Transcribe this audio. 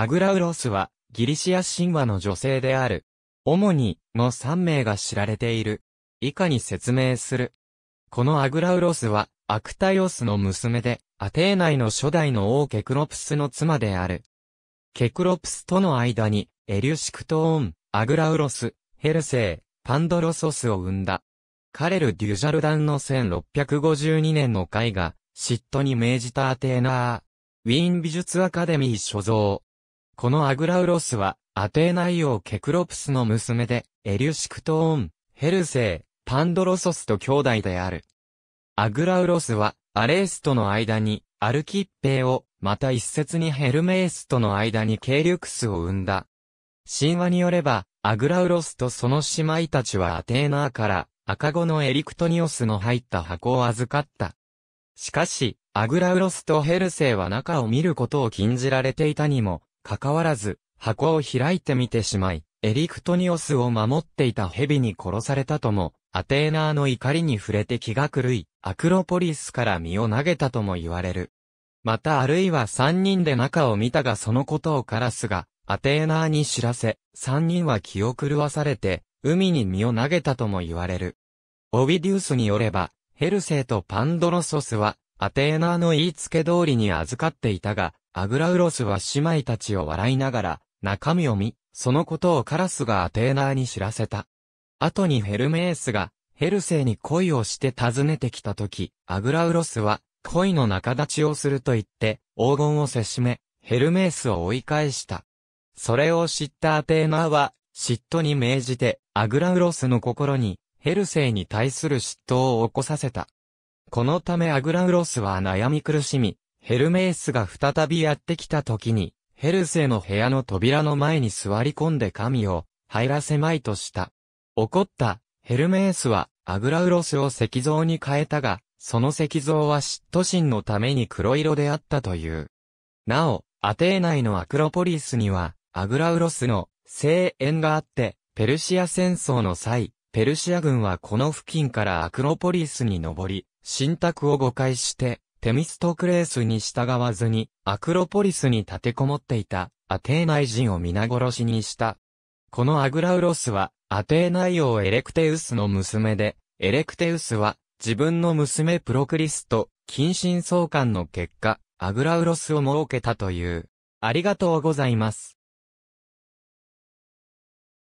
アグラウロスは、ギリシア神話の女性である。主に、の3名が知られている。以下に説明する。このアグラウロスは、アクタイオスの娘で、アテーナの初代の王ケクロプスの妻である。ケクロプスとの間に、エリュシクトーン、アグラウロス、ヘルセイ、パンドロソスを生んだ。カレル・デュジャルダンの1652年の絵画、嫉妬に命じたアテーナー。ウィーン美術アカデミー所蔵。このアグラウロスは、アテーナイ王ケクロプスの娘で、エリュシクトーン、ヘルセー、パンドロソスと兄弟である。アグラウロスは、アレースとの間に、アルキッペイを、また一説にヘルメースとの間にケイリュクスを生んだ。神話によれば、アグラウロスとその姉妹たちはアテーナーから、赤子のエリクトニオスの入った箱を預かった。しかし、アグラウロスとヘルセイは中を見ることを禁じられていたにも、かかわらず、箱を開いてみてしまい、エリクトニオスを守っていた蛇に殺されたとも、アテーナーの怒りに触れて気が狂い、アクロポリスから身を投げたとも言われる。またあるいは三人で中を見たがそのことをカラスが、アテーナーに知らせ、三人は気を狂わされて、海に身を投げたとも言われる。オビディウスによれば、ヘルセイとパンドロソスは、アテーナーの言いつけ通りに預かっていたが、アグラウロスは姉妹たちを笑いながら、中身を見、そのことをカラスがアテーナーに知らせた。後にヘルメースが、ヘルセイに恋をして訪ねてきたとき、アグラウロスは、恋の仲立ちをすると言って、黄金をせしめ、ヘルメースを追い返した。それを知ったアテーナーは、嫉妬に命じて、アグラウロスの心に、ヘルセイに対する嫉妬を起こさせた。このためアグラウロスは悩み苦しみ、ヘルメースが再びやってきた時に、ヘルセの部屋の扉の前に座り込んで神を入らせまいとした。怒ったヘルメースはアグラウロスを石像に変えたが、その石像は嫉妬心のために黒色であったという。なお、アテー内のアクロポリスには、アグラウロスの声援があって、ペルシア戦争の際、ペルシア軍はこの付近からアクロポリスに登り、信託を誤解して、テミストクレースに従わずに、アクロポリスに立てこもっていた、アテーナイ人を皆殺しにした。このアグラウロスは、アテーナイ王エレクテウスの娘で、エレクテウスは、自分の娘プロクリスと、近親相関の結果、アグラウロスを設けたという。ありがとうございます。